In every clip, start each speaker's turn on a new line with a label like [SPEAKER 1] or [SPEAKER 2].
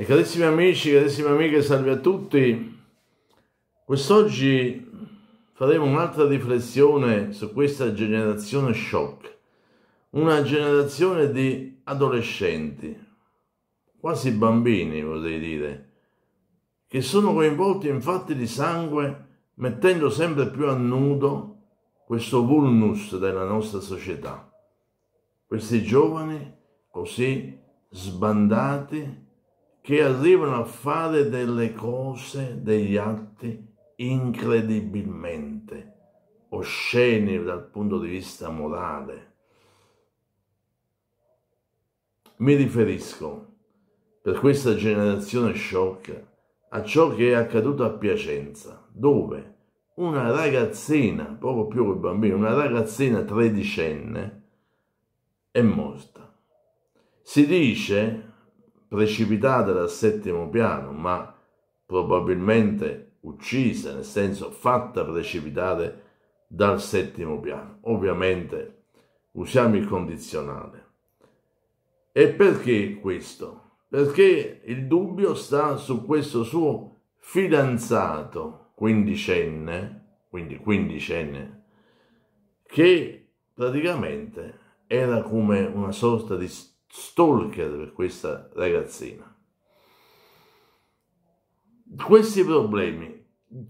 [SPEAKER 1] E carissimi amici, carissime amiche, salve a tutti. Quest'oggi faremo un'altra riflessione su questa generazione shock, una generazione di adolescenti, quasi bambini vorrei dire, che sono coinvolti in fatti di sangue mettendo sempre più a nudo questo vulnus della nostra società. Questi giovani così sbandati che arrivano a fare delle cose, degli atti incredibilmente osceni dal punto di vista morale. Mi riferisco per questa generazione sciocca a ciò che è accaduto a Piacenza, dove una ragazzina, poco più che un bambino, una ragazzina tredicenne è morta. Si dice precipitate dal settimo piano, ma probabilmente uccise, nel senso fatta precipitare dal settimo piano. Ovviamente usiamo il condizionale. E perché questo? Perché il dubbio sta su questo suo fidanzato quindicenne, quindi quindicenne, che praticamente era come una sorta di stalker per questa ragazzina. Questi problemi,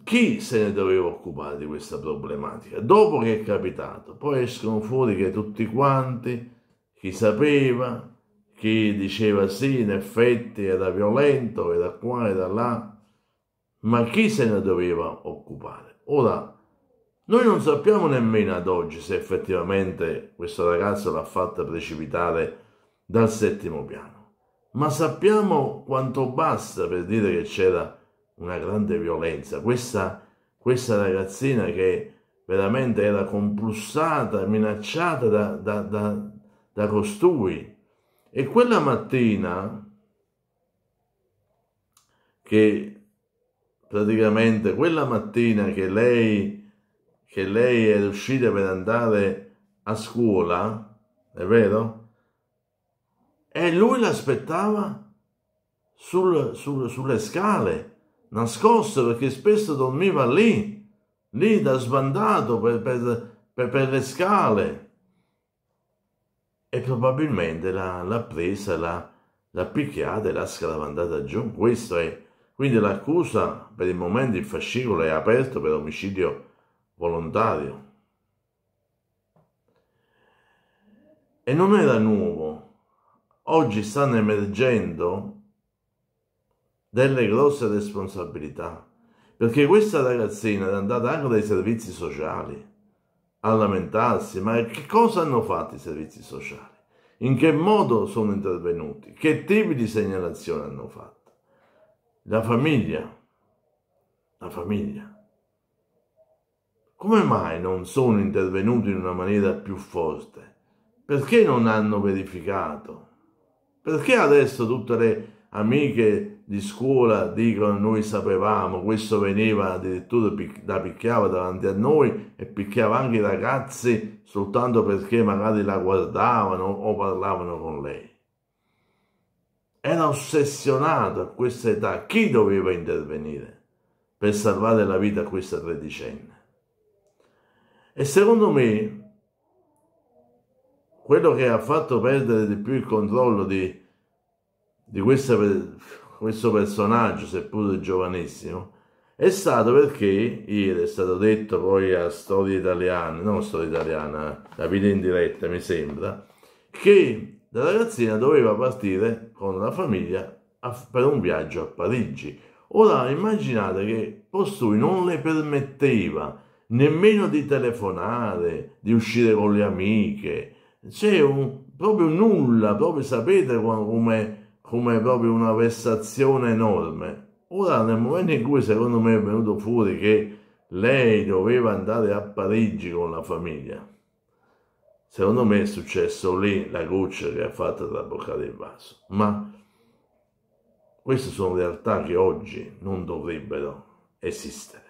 [SPEAKER 1] chi se ne doveva occupare di questa problematica? Dopo che è capitato, poi escono fuori che tutti quanti, chi sapeva, chi diceva sì, in effetti era violento, era qua, era là, ma chi se ne doveva occupare? Ora, noi non sappiamo nemmeno ad oggi se effettivamente questo ragazzo l'ha fatta precipitare dal settimo piano. Ma sappiamo quanto basta per dire che c'era una grande violenza. Questa, questa ragazzina che veramente era complussata, minacciata da, da, da, da costui. E quella mattina che praticamente quella mattina che lei, che lei è uscita per andare a scuola, è vero? e lui l'aspettava sul, sul, sulle scale, nascosto, perché spesso dormiva lì, lì da sbandato per, per, per, per le scale. E probabilmente l'ha, presa, l'ha, picchiata e l'ha scalavandata giù. Questo è. Quindi l'accusa, per il momento il fascicolo è aperto per omicidio volontario. E non era nuovo, oggi stanno emergendo delle grosse responsabilità, perché questa ragazzina è andata anche dai servizi sociali a lamentarsi, ma che cosa hanno fatto i servizi sociali? In che modo sono intervenuti? Che tipi di segnalazione hanno fatto? La famiglia, la famiglia. Come mai non sono intervenuti in una maniera più forte? Perché non hanno verificato? Perché adesso tutte le amiche di scuola dicono noi sapevamo, questo veniva addirittura da picchiava davanti a noi e picchiava anche i ragazzi soltanto perché magari la guardavano o parlavano con lei. Era ossessionato a questa età. Chi doveva intervenire per salvare la vita a questa tredicenne? E secondo me quello che ha fatto perdere di più il controllo di, di questa, questo personaggio, seppur giovanissimo, è stato perché ieri è stato detto poi a Storia Italiana, non Storia Italiana, la vita in diretta mi sembra, che la ragazzina doveva partire con la famiglia a, per un viaggio a Parigi. Ora immaginate che costui non le permetteva nemmeno di telefonare, di uscire con le amiche, c'è un, proprio nulla, proprio sapete come, come proprio una vessazione enorme. Ora, nel momento in cui secondo me è venuto fuori che lei doveva andare a Parigi con la famiglia, secondo me è successo lì la goccia che ha fatto traboccare il vaso. Ma queste sono realtà che oggi non dovrebbero esistere.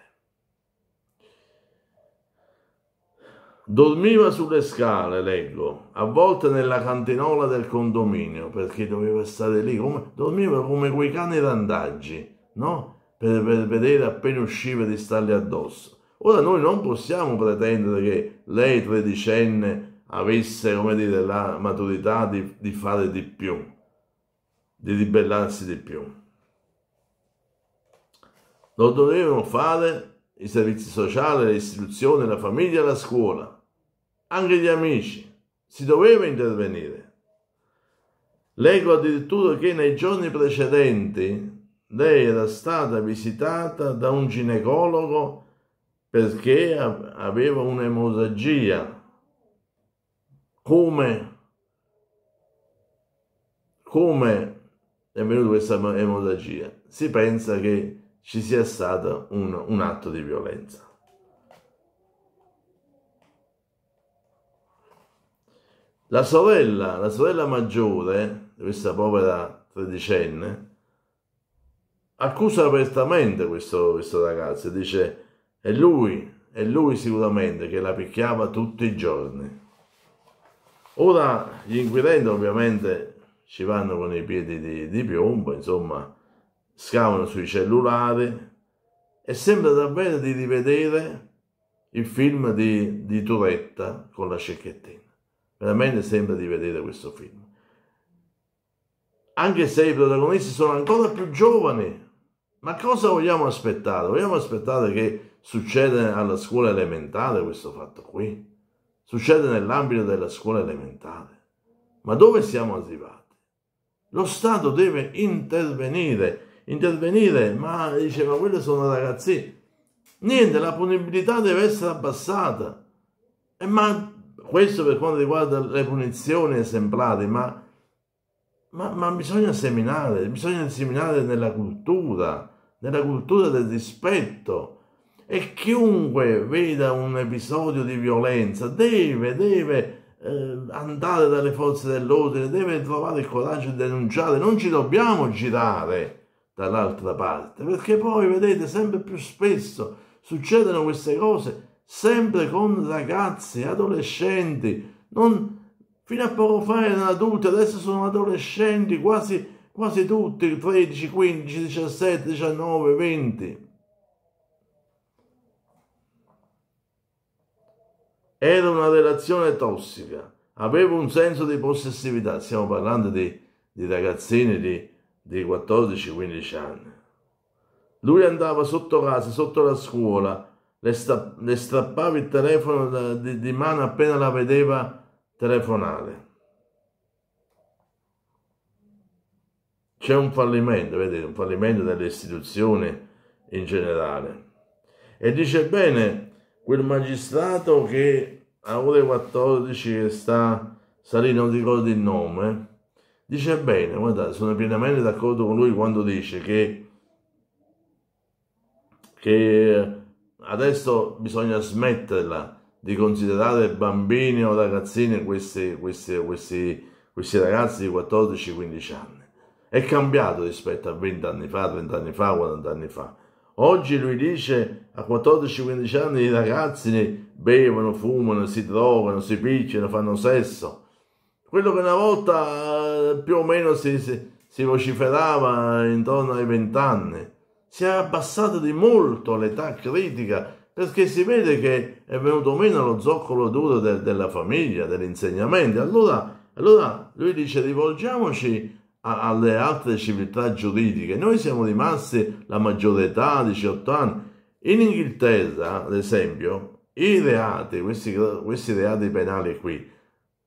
[SPEAKER 1] Dormiva sulle scale, leggo, a volte nella cantinola del condominio, perché doveva stare lì, come, dormiva come quei cani randaggi, no? Per, per vedere appena usciva di stargli addosso. Ora noi non possiamo pretendere che lei tredicenne avesse, come dire, la maturità di, di fare di più, di ribellarsi di più. Lo dovevano fare i servizi sociali, l'istituzione, la famiglia, la scuola, anche gli amici. Si doveva intervenire. Leggo addirittura che nei giorni precedenti lei era stata visitata da un ginecologo perché aveva un'emorragia. Come, come è venuta questa emorragia? Si pensa che ci sia stato un, un atto di violenza. La sorella, la sorella maggiore, questa povera tredicenne, accusa apertamente questo, questo ragazzo e dice è lui, è lui sicuramente che la picchiava tutti i giorni. Ora gli inquirenti ovviamente ci vanno con i piedi di, di piombo, insomma, scavano sui cellulari e sembra davvero di rivedere il film di, di Turetta con la cecchettina. Veramente sembra di vedere questo film. Anche se i protagonisti sono ancora più giovani, ma cosa vogliamo aspettare? Vogliamo aspettare che succeda alla scuola elementare questo fatto qui? Succede nell'ambito della scuola elementare. Ma dove siamo arrivati? Lo Stato deve intervenire intervenire, ma diceva quelli sono ragazzi. Niente, la punibilità deve essere abbassata. E ma questo per quanto riguarda le punizioni esemplari, ma, ma, ma bisogna seminare, bisogna seminare nella cultura, nella cultura del rispetto. E chiunque veda un episodio di violenza deve, deve eh, andare dalle forze dell'ordine, deve trovare il coraggio di denunciare, non ci dobbiamo girare dall'altra parte, perché poi vedete sempre più spesso succedono queste cose, sempre con ragazzi, adolescenti, non, fino a poco fa erano adulti, adesso sono adolescenti quasi, quasi tutti, 13, 15, 17, 19, 20. Era una relazione tossica, avevo un senso di possessività, stiamo parlando di, di ragazzini di dei 14-15 anni. Lui andava sotto casa, sotto la scuola, le, sta, le strappava il telefono di, di mano appena la vedeva telefonare. C'è un fallimento, vedete, un fallimento delle istituzioni in generale. E dice bene quel magistrato che a ore 14 sta, salì, non ricordo il nome, Dice bene, guardate, sono pienamente d'accordo con lui quando dice che, che adesso bisogna smetterla di considerare bambini o ragazzini questi, questi, questi, questi ragazzi di 14-15 anni. È cambiato rispetto a 20 anni fa, 30 anni fa, 40 anni fa. Oggi lui dice a 14-15 anni i ragazzi bevono, fumano, si drogano, si picchiano, fanno sesso. Quello che una volta eh, più o meno si, si, si vociferava intorno ai vent'anni. Si è abbassata di molto l'età critica perché si vede che è venuto meno lo zoccolo duro de, della famiglia, dell'insegnamento. Allora, allora lui dice rivolgiamoci a, alle altre civiltà giuridiche. Noi siamo rimasti la maggiore età, 18 anni. In Inghilterra, ad esempio, i reati, questi, questi reati penali qui,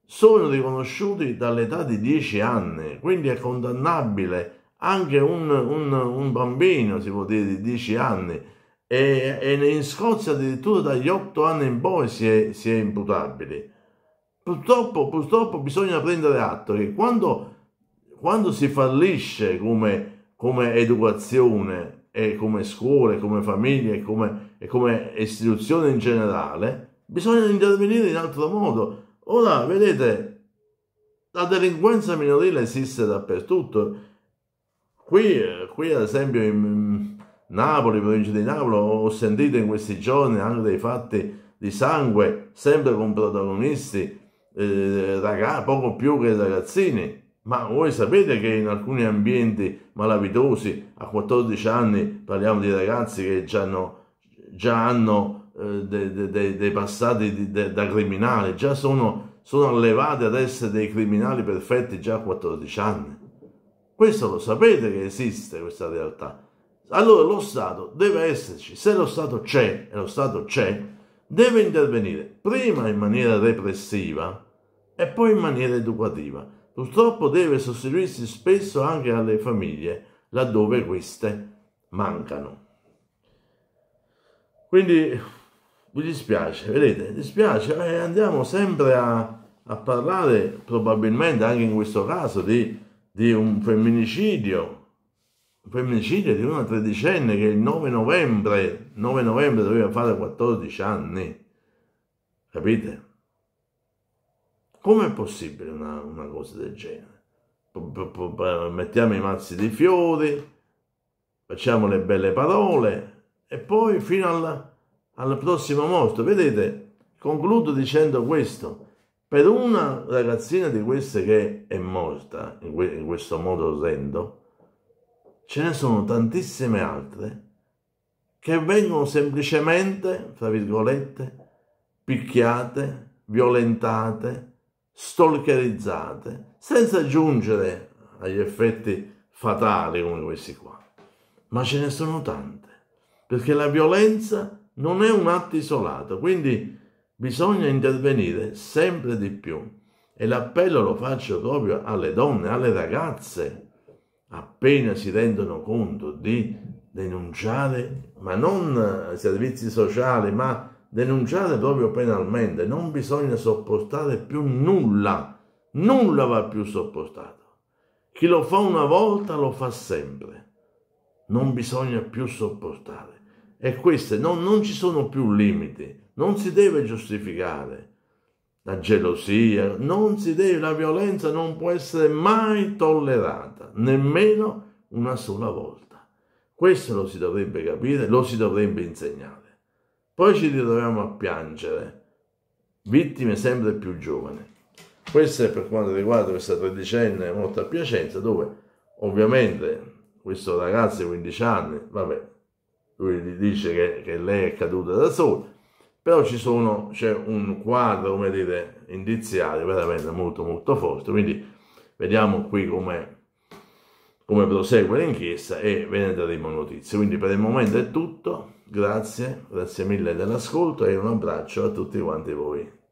[SPEAKER 1] sono riconosciuti dall'età di 10 anni, quindi è condannabile anche un, un, un bambino, si può dire, di 10 anni, e, e in Scozia addirittura dagli 8 anni in poi si è, si è imputabili. Purtroppo, purtroppo, bisogna prendere atto che quando, quando si fallisce come, come, educazione e come scuole, come famiglie come, e come istituzione in generale, bisogna intervenire in altro modo Ora, vedete, la delinquenza minorile esiste dappertutto. Qui, eh, qui ad esempio, in Napoli, provincia di Napoli, ho sentito in questi giorni anche dei fatti di sangue, sempre con protagonisti eh, ragazzi, poco più che ragazzini. Ma voi sapete che in alcuni ambienti malavitosi, a 14 anni, parliamo di ragazzi che già hanno, già hanno eh, dei, dei, dei, passati di, de, da criminali, già sono, sono allevati ad essere dei criminali perfetti già a 14 anni. Questo lo sapete che esiste questa realtà. Allora lo Stato deve esserci, se lo Stato c'è e lo Stato c'è, deve intervenire prima in maniera repressiva e poi in maniera educativa. Purtroppo deve sostituirsi spesso anche alle famiglie laddove queste mancano. Quindi mi dispiace, vedete, mi dispiace, eh, andiamo sempre a, a, parlare, probabilmente anche in questo caso, di, di un femminicidio, un femminicidio di una tredicenne che il 9 novembre, 9 novembre doveva fare 14 anni, capite? Com'è possibile una, una cosa del genere? Mettiamo i mazzi di fiori, facciamo le belle parole e poi fino alla alla prossima morte. Vedete, concludo dicendo questo. Per una ragazzina di queste che è morta, in, que in questo modo orrendo, ce ne sono tantissime altre che vengono semplicemente, tra virgolette, picchiate, violentate, stalkerizzate, senza giungere agli effetti fatali come questi qua. Ma ce ne sono tante, perché la violenza non è un atto isolato, quindi bisogna intervenire sempre di più. E l'appello lo faccio proprio alle donne, alle ragazze, appena si rendono conto di denunciare, ma non eh, servizi sociali, ma denunciare proprio penalmente. Non bisogna sopportare più nulla, nulla va più sopportato. Chi lo fa una volta lo fa sempre. Non bisogna più sopportare è questa, non, non ci sono più limiti, non si deve giustificare. La gelosia, non si deve, la violenza non può essere mai tollerata, nemmeno una sola volta. Questo lo si dovrebbe capire, lo si dovrebbe insegnare. Poi ci ritroviamo a piangere, vittime sempre più giovani. Questo è per quanto riguarda questa tredicenne morta a Piacenza, dove ovviamente questo ragazzo di 15 anni, vabbè, lui dice che, che lei è caduta da sola, però c'è un quadro, come dire, indiziario veramente molto molto forte, quindi vediamo qui come, come prosegue l'inchiesta e ve ne daremo notizie. Quindi per il momento è tutto, grazie, grazie mille dell'ascolto e un abbraccio a tutti quanti voi.